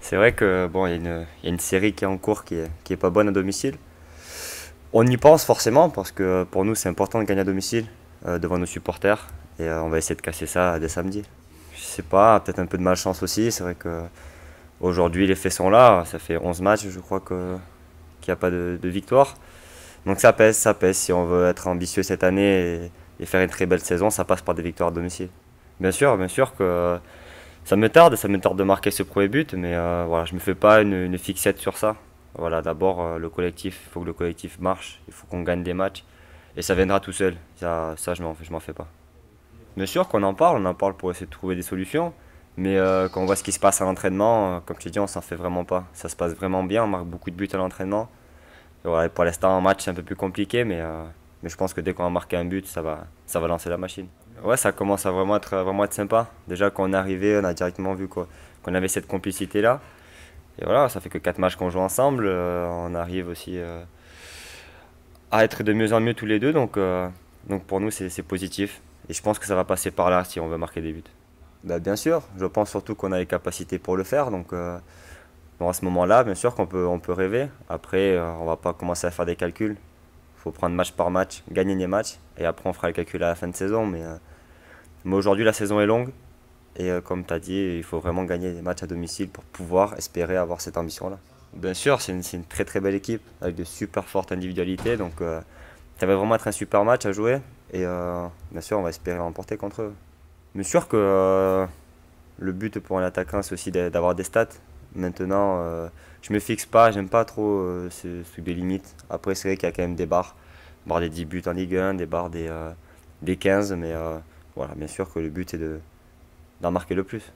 C'est vrai que bon, il y, a une série qui est en cours qui est, qui est pas bonne à domicile. On y pense forcément parce que pour nous c'est important de gagner à domicile euh, devant nos supporters et euh, on va essayer de casser ça dès samedi. Je sais pas, peut-être un peu de malchance aussi. C'est vrai que aujourd'hui les faits sont là. Ça fait 11 matchs, je crois que qu'il n'y a pas de, victoire. Donc ça pèse, ça pèse. Si on veut être ambitieux cette année et, et, faire une très belle saison, ça passe par des victoires à domicile. Bien sûr, bien sûr que ça me tarde, ça me tarde de marquer ce premier but, mais je euh, voilà, je me fais pas une, fixette sur ça. Voilà, d'abord euh, le collectif, il faut que le collectif marche, il faut qu'on gagne des matchs, et ça viendra tout seul. Ça, je ne m'en fais pas. Bien sûr qu'on en parle, on en parle pour essayer de trouver des solutions, mais euh, quand on voit ce qui se passe à l'entraînement, comme je dis, on s'en fait vraiment pas. Ça se passe vraiment bien, on marque beaucoup de buts à l'entraînement. Voilà, pour l'instant, en match, c'est un peu plus compliqué, mais, mais je pense que dès qu'on va marquer un but, ça va, ça va lancer la machine ouais, ça commence à vraiment être, vraiment sympa. Déjà, quand on est arrivé, on a directement vu qu'on avait cette complicité-là. Et voilà, ça fait que quatre matchs qu'on joue ensemble. Euh, on arrive aussi euh, à être de mieux en mieux tous les deux. Donc, euh, donc pour nous, c'est positif. Et je pense que ça va passer par là si on veut marquer des buts. Bah, bien sûr, je pense surtout qu'on a les capacités pour le faire. Donc, à ce moment-là, bien sûr qu'on peut, on peut rêver. Après, on ne va pas commencer à faire des calculs faut prendre match par match, gagner des matchs, et après on fera le calcul à la fin de saison. Mais, euh, aujourd'hui, la saison est longue, et euh, comme tu as dit, il faut vraiment gagner des matchs à domicile pour pouvoir espérer avoir cette ambition-là. Bien sûr, c'est une, très très belle équipe, avec de super fortes individualités, donc euh, ça va vraiment être un super match à jouer, et bien sûr, on va espérer remporter contre eux. Mais sûr que le but pour un attaquant, c'est aussi d'avoir des stats, Maintenant, euh, je me fixe pas, j'aime pas trop euh, ce, Après, c'est vrai qu'il y a quand même des barres. Barres des 10 buts en Ligue 1, des barres des, 15, euh, mais euh, voilà, bien sûr que le but est d'en marquer le plus.